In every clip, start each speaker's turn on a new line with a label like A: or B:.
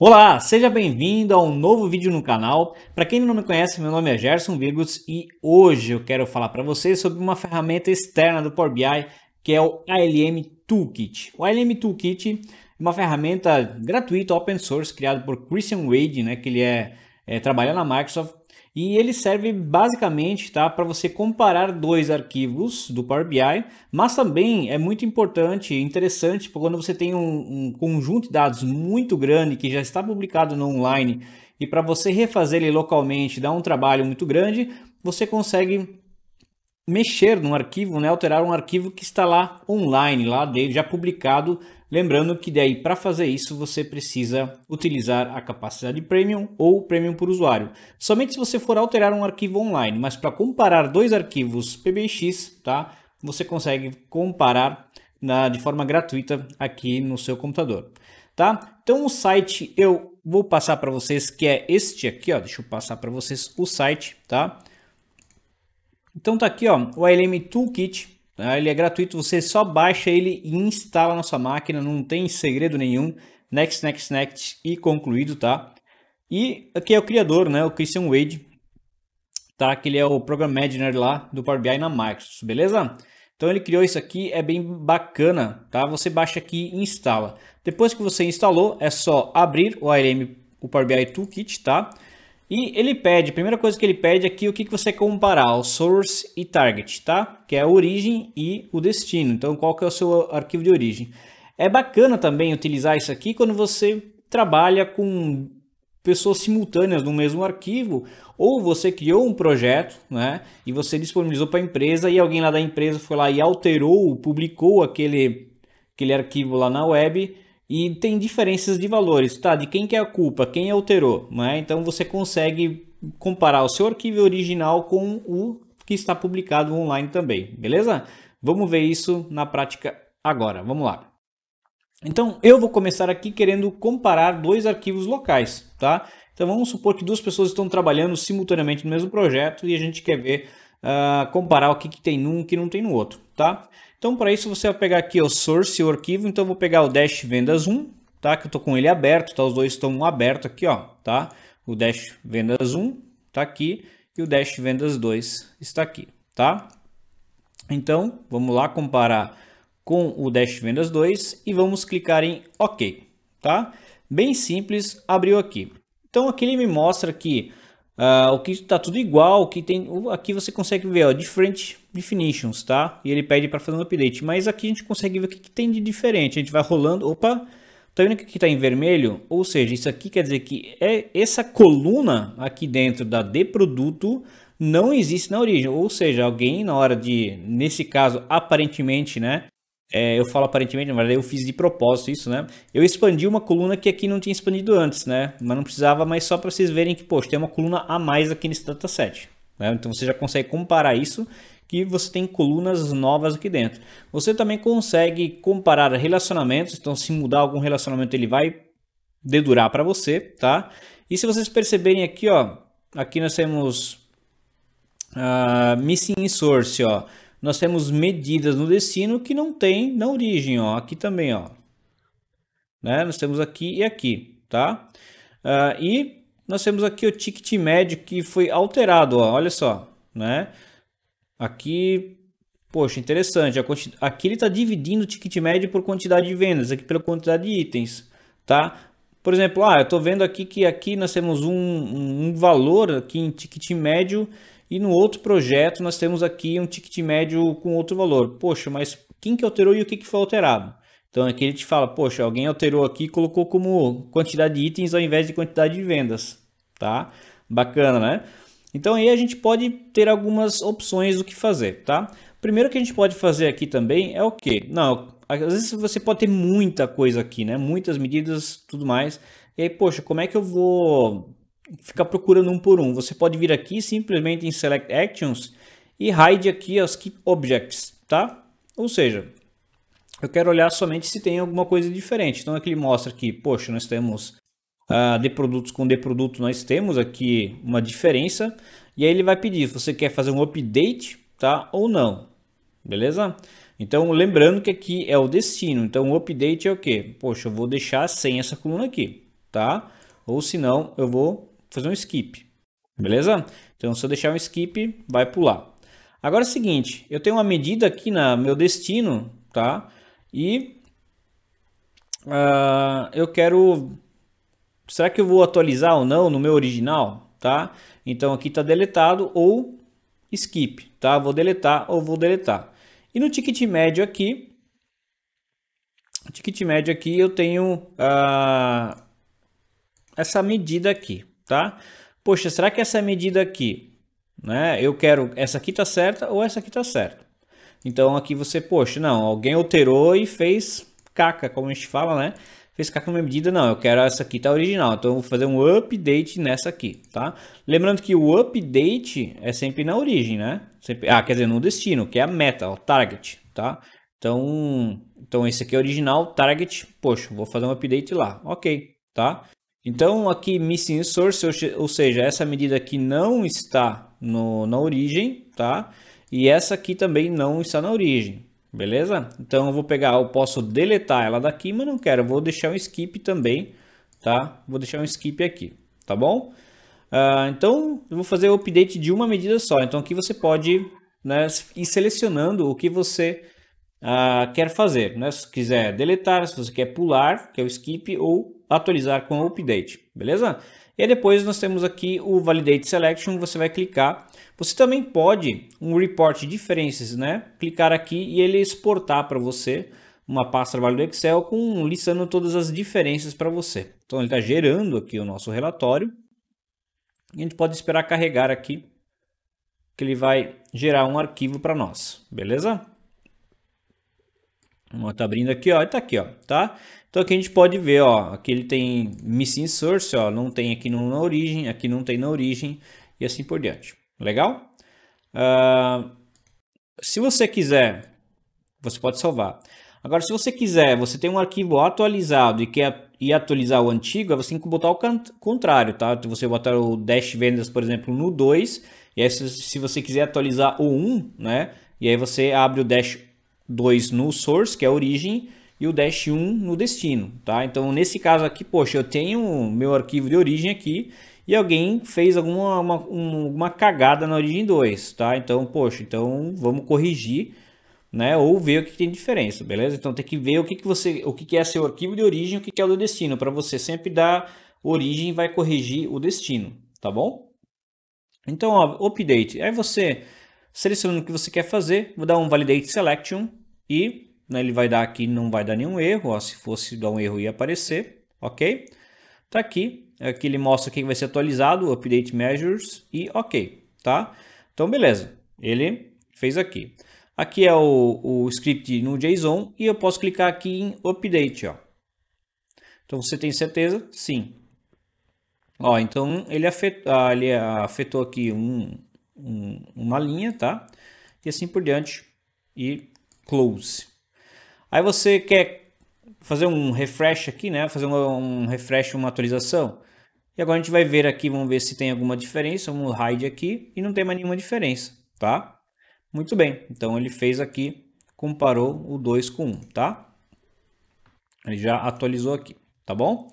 A: Olá, seja bem-vindo a um novo vídeo no canal. Para quem não me conhece, meu nome é Gerson Vigos e hoje eu quero falar para vocês sobre uma ferramenta externa do Power BI que é o ALM Toolkit. O ALM Toolkit é uma ferramenta gratuita open source criada por Christian Wade, né, que ele é, é trabalha na Microsoft e ele serve basicamente tá, para você comparar dois arquivos do Power BI, mas também é muito importante e interessante quando você tem um, um, conjunto de dados muito grande que já está publicado no online e para você refazer ele localmente dá um trabalho muito grande, você consegue mexer num arquivo, né, alterar um arquivo que está lá online, lá dele já publicado Lembrando que daí para fazer isso você precisa utilizar a capacidade premium ou premium por usuário. Somente se você for alterar um arquivo online, mas para comparar dois arquivos PBX, tá? Você consegue comparar na, de forma gratuita aqui no seu computador, tá? Então o site eu vou passar para vocês que é este aqui, ó. Deixa eu passar para vocês o site, tá? Então tá aqui, ó, o ILM Toolkit ah, ele é gratuito, você só baixa ele e instala na sua máquina, não tem segredo nenhum. Next, next, next e concluído, tá? E aqui é o criador, né? O Christian Wade, tá? Que ele é o Program Manager lá do Power BI na Microsoft, beleza? Então ele criou isso aqui, é bem bacana, tá? Você baixa aqui e instala. Depois que você instalou, é só abrir o ARM, o Power BI Toolkit, tá? E ele pede, a primeira coisa que ele pede aqui, é o que, que você comparar, o source e target, tá? Que é a origem e o destino. Então, qual que é o seu arquivo de origem? É bacana também utilizar isso aqui quando você trabalha com pessoas simultâneas no mesmo arquivo, ou você criou um projeto, né? E você disponibilizou para a empresa e alguém lá da empresa foi lá e alterou, publicou aquele aquele arquivo lá na web e tem diferenças de valores, tá? De quem que é a culpa, quem alterou, né? Então você consegue comparar o seu arquivo original com o que está publicado online também, beleza? Vamos ver isso na prática agora, vamos lá. Então eu vou começar aqui querendo comparar dois arquivos locais, tá? Então vamos supor que duas pessoas estão trabalhando simultaneamente no mesmo projeto e a gente quer ver, uh, comparar o que, que tem num que não tem no outro, tá? Então, para isso, você vai pegar aqui o source, o arquivo. Então, eu vou pegar o dash vendas 1, tá? Que eu estou com ele aberto, tá? Os dois estão abertos aqui, ó, tá? O dash vendas 1 está aqui e o dash vendas 2 está aqui, tá? Então, vamos lá comparar com o dash vendas 2 e vamos clicar em OK, tá? Bem simples, abriu aqui. Então, aqui ele me mostra que Uh, o que está tudo igual, o que tem, aqui você consegue ver, ó, different definitions, tá? E ele pede para fazer um update, mas aqui a gente consegue ver o que, que tem de diferente. A gente vai rolando, opa, tá vendo que aqui está em vermelho? Ou seja, isso aqui quer dizer que é essa coluna aqui dentro da de produto não existe na origem, ou seja, alguém na hora de, nesse caso, aparentemente, né, é, eu falo aparentemente, mas eu fiz de propósito isso, né? Eu expandi uma coluna que aqui não tinha expandido antes, né? Mas não precisava, mas só para vocês verem que, poxa, tem uma coluna a mais aqui nesse dataset. Né? Então você já consegue comparar isso, que você tem colunas novas aqui dentro. Você também consegue comparar relacionamentos, então se mudar algum relacionamento ele vai dedurar para você, tá? E se vocês perceberem aqui, ó, aqui nós temos uh, missing source, ó nós temos medidas no destino que não tem na origem, ó, aqui também, ó. Né? Nós temos aqui e aqui, tá? Uh, e nós temos aqui o ticket médio que foi alterado, ó, olha só, né? Aqui, poxa, interessante, aqui ele está dividindo o ticket médio por quantidade de vendas, aqui pela quantidade de itens, tá? Por exemplo, ah, eu estou vendo aqui que aqui nós temos um, um valor aqui em ticket médio e no outro projeto nós temos aqui um ticket médio com outro valor. Poxa, mas quem que alterou e o que, que foi alterado? Então aqui ele te fala, poxa, alguém alterou aqui e colocou como quantidade de itens ao invés de quantidade de vendas, tá? Bacana, né? Então aí a gente pode ter algumas opções do que fazer, tá? Primeiro que a gente pode fazer aqui também é o que? Não, às vezes você pode ter muita coisa aqui, né? Muitas medidas, tudo mais. E aí, poxa, como é que eu vou ficar procurando um por um. Você pode vir aqui simplesmente em Select Actions e hide aqui as Keep Objects, tá? Ou seja, eu quero olhar somente se tem alguma coisa diferente. Então aqui ele mostra que, poxa, nós temos uh, de produtos com de produto, nós temos aqui uma diferença. E aí ele vai pedir, se você quer fazer um update, tá? Ou não, beleza? Então lembrando que aqui é o destino. Então o update é o que? Poxa, eu vou deixar sem essa coluna aqui, tá? Ou se não, eu vou fazer um skip, beleza? Então se eu deixar um skip, vai pular. Agora é o seguinte, eu tenho uma medida aqui na meu destino, tá? E uh, eu quero, será que eu vou atualizar ou não no meu original, tá? Então aqui está deletado ou skip, tá? Vou deletar ou vou deletar. E no ticket médio aqui, ticket médio aqui eu tenho uh, essa medida aqui, tá? Poxa, será que essa medida aqui, né? Eu quero essa aqui tá certa ou essa aqui tá certa? Então aqui você, poxa, não, alguém alterou e fez caca, como a gente fala, né? Fez caca numa medida, não, eu quero essa aqui tá original, então eu vou fazer um update nessa aqui, tá? Lembrando que o update é sempre na origem, né? Sempre, ah, quer dizer, no destino, que é a meta, o target, tá? Então, então esse aqui é original, target, poxa, vou fazer um update lá, ok, tá? Então, aqui missing source, ou seja, essa medida aqui não está no, na origem, tá? E essa aqui também não está na origem, beleza? Então, eu vou pegar, eu posso deletar ela daqui, mas não quero. Vou deixar um skip também, tá? Vou deixar um skip aqui, tá bom? Uh, então, eu vou fazer o update de uma medida só. Então, aqui você pode né, ir selecionando o que você uh, quer fazer. Né? Se quiser deletar, se você quer pular, que é o skip, ou atualizar com o update, beleza? E depois nós temos aqui o Validate Selection, você vai clicar. Você também pode, um report de diferenças, né? Clicar aqui e ele exportar para você uma pasta de trabalho do Excel com listando todas as diferenças para você. Então ele está gerando aqui o nosso relatório. E a gente pode esperar carregar aqui, que ele vai gerar um arquivo para nós, beleza? Ó, tá abrindo aqui, ó, tá aqui, ó, tá? Então aqui a gente pode ver, ó, aqui ele tem missing source, ó, não tem aqui no, na origem, aqui não tem na origem e assim por diante. Legal? Uh, se você quiser, você pode salvar. Agora, se você quiser, você tem um arquivo atualizado e quer e atualizar o antigo, você tem que botar o contrário, tá? Então você botar o dash vendas, por exemplo, no 2, e aí se, você quiser atualizar o 1, né? E aí você abre o dash 2 no source, que é a origem, e o dash 1 no destino, tá? Então, nesse caso aqui, poxa, eu tenho meu arquivo de origem aqui e alguém fez alguma uma, uma cagada na origem 2, tá? Então, poxa, então vamos corrigir, né? Ou ver o que tem diferença, beleza? Então, tem que ver o que, que você, o que, que é seu arquivo de origem, e o que, que é o do destino, para você sempre dar origem vai corrigir o destino, tá bom? Então, ó, update. Aí você selecionando o que você quer fazer, vou dar um validate selection e né, ele vai dar aqui, não vai dar nenhum erro, ó, se fosse dar um erro ia aparecer, ok? Tá aqui, aqui ele mostra o que vai ser atualizado, update measures e ok, tá? Então beleza, ele fez aqui. Aqui é o, o script no JSON e eu posso clicar aqui em update, ó. Então você tem certeza? Sim. Ó, então ele, ah, ele afetou aqui um, um, uma linha, tá? E assim por diante. E close. Aí você quer fazer um refresh aqui, né? Fazer um, um refresh, uma atualização. E agora a gente vai ver aqui, vamos ver se tem alguma diferença. Vamos hide aqui e não tem mais nenhuma diferença, tá? Muito bem. Então ele fez aqui, comparou o 2 com 1, um, tá? Ele já atualizou aqui, tá bom?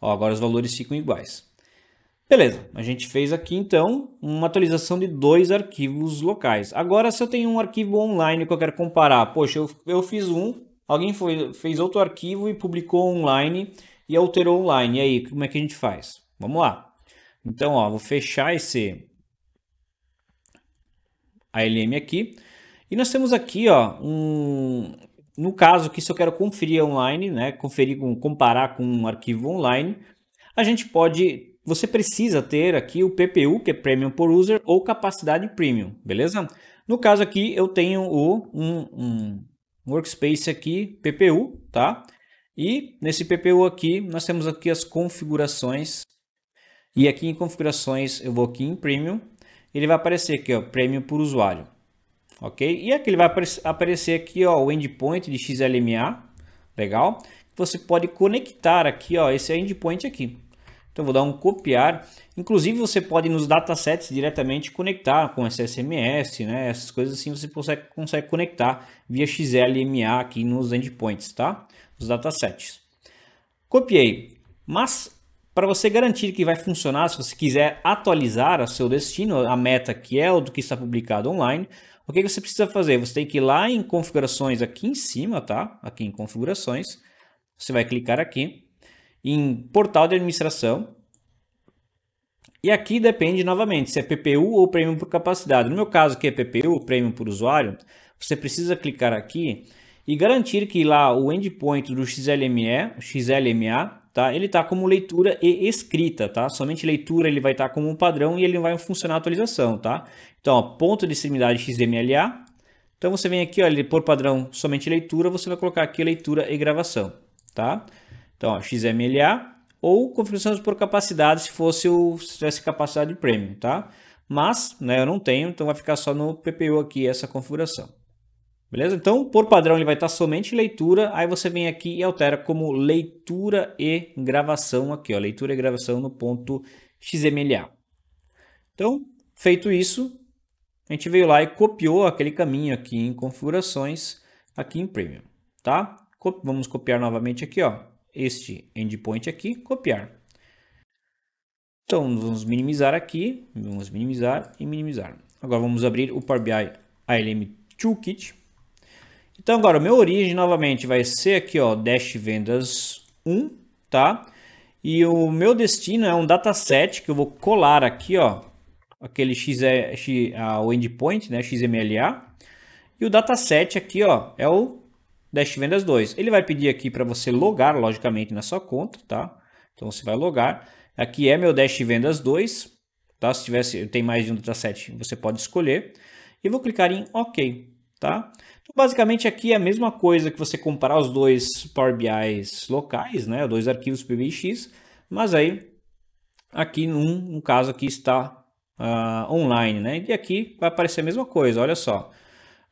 A: Ó, agora os valores ficam iguais. Beleza, a gente fez aqui então uma atualização de dois arquivos locais. Agora se eu tenho um arquivo online que eu quero comparar, poxa, eu, eu fiz um, alguém foi, fez outro arquivo e publicou online e alterou online, e aí como é que a gente faz? Vamos lá. Então ó, vou fechar esse ALM aqui e nós temos aqui ó, um, no caso que se eu quero conferir online, né, conferir comparar com um arquivo online, a gente pode você precisa ter aqui o PPU, que é Premium por User, ou capacidade Premium, beleza? No caso aqui, eu tenho o, um, um workspace aqui, PPU, tá? E nesse PPU aqui, nós temos aqui as configurações. E aqui em configurações, eu vou aqui em Premium. Ele vai aparecer aqui, ó, Premium por usuário. Ok? E aqui ele vai aparecer aqui, ó, o endpoint de XLMA. Legal? Você pode conectar aqui, ó, esse endpoint aqui. Então vou dar um copiar. Inclusive você pode nos datasets diretamente conectar com SSMS, né? Essas coisas assim você consegue, consegue conectar via XLMA aqui nos endpoints, tá? Os datasets. Copiei. Mas para você garantir que vai funcionar, se você quiser atualizar o seu destino, a meta que é o do que está publicado online, o que você precisa fazer? Você tem que ir lá em configurações aqui em cima, tá? Aqui em configurações, você vai clicar aqui em portal de administração. E aqui depende novamente se é PPU ou prêmio por capacidade. No meu caso, que é PPU, prêmio por usuário, você precisa clicar aqui e garantir que lá o endpoint do XLME, XLMA, tá? Ele está como leitura e escrita, tá? Somente leitura ele vai estar tá como padrão e ele não vai funcionar a atualização, tá? Então, ó, ponto de extremidade XMLA. Então você vem aqui, olha ele por padrão somente leitura, você vai colocar aqui leitura e gravação, tá? Então, ó, XMLA ou configurações por capacidade, se fosse o se tivesse capacidade premium, tá? Mas, né, eu não tenho, então vai ficar só no PPU aqui essa configuração. Beleza? Então, por padrão, ele vai estar somente leitura, aí você vem aqui e altera como leitura e gravação aqui, ó, leitura e gravação no ponto XMLA. Então, feito isso, a gente veio lá e copiou aquele caminho aqui em configurações, aqui em Premium, tá? Vamos copiar novamente aqui, ó, este endpoint aqui, copiar. Então vamos minimizar aqui, vamos minimizar e minimizar. Agora vamos abrir o Power BI ALM Toolkit. Então agora o meu origem novamente vai ser aqui ó, dash vendas 1, tá? E o meu destino é um dataset que eu vou colar aqui, ó, aquele x, x ah, o endpoint, né, XMLA. E o dataset aqui, ó, é o Dash Vendas 2. Ele vai pedir aqui para você logar, logicamente, na sua conta, tá? Então você vai logar. Aqui é meu Dash Vendas 2, tá? Se tivesse, tem mais de um dataset, você pode escolher. E vou clicar em OK, tá? Então, basicamente aqui é a mesma coisa que você comparar os dois Power BIs locais, né? Dois arquivos PBX, mas aí aqui num, no caso aqui está uh, online, né? E aqui vai aparecer a mesma coisa, olha só.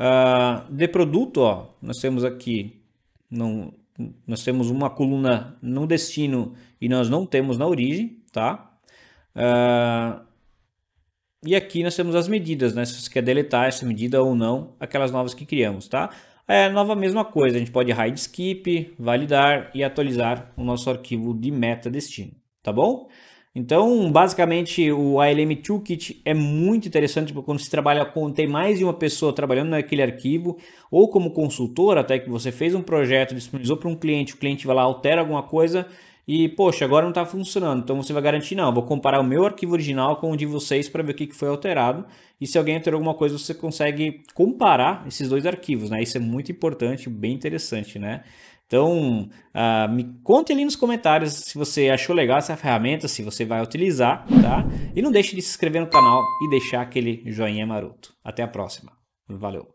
A: Uh, de produto, ó, nós temos aqui, não, nós temos uma coluna no destino e nós não temos na origem, tá? Uh, e aqui nós temos as medidas, né? Se você quer deletar essa medida ou não, aquelas novas que criamos, tá? É a nova mesma coisa, a gente pode hide skip, validar e atualizar o nosso arquivo de meta destino, tá bom? Então, basicamente, o ALM Toolkit é muito interessante quando se trabalha com tem mais de uma pessoa trabalhando naquele arquivo, ou como consultor, até que você fez um projeto, disponibilizou para um cliente, o cliente vai lá, altera alguma coisa e, poxa, agora não está funcionando. Então você vai garantir, não, vou comparar o meu arquivo original com o de vocês para ver o que foi alterado. E se alguém alterou alguma coisa, você consegue comparar esses dois arquivos, né? Isso é muito importante, bem interessante, né? Então, uh, me conte ali nos comentários se você achou legal essa ferramenta, se você vai utilizar, tá? E não deixe de se inscrever no canal e deixar aquele joinha maroto. Até a próxima. Valeu!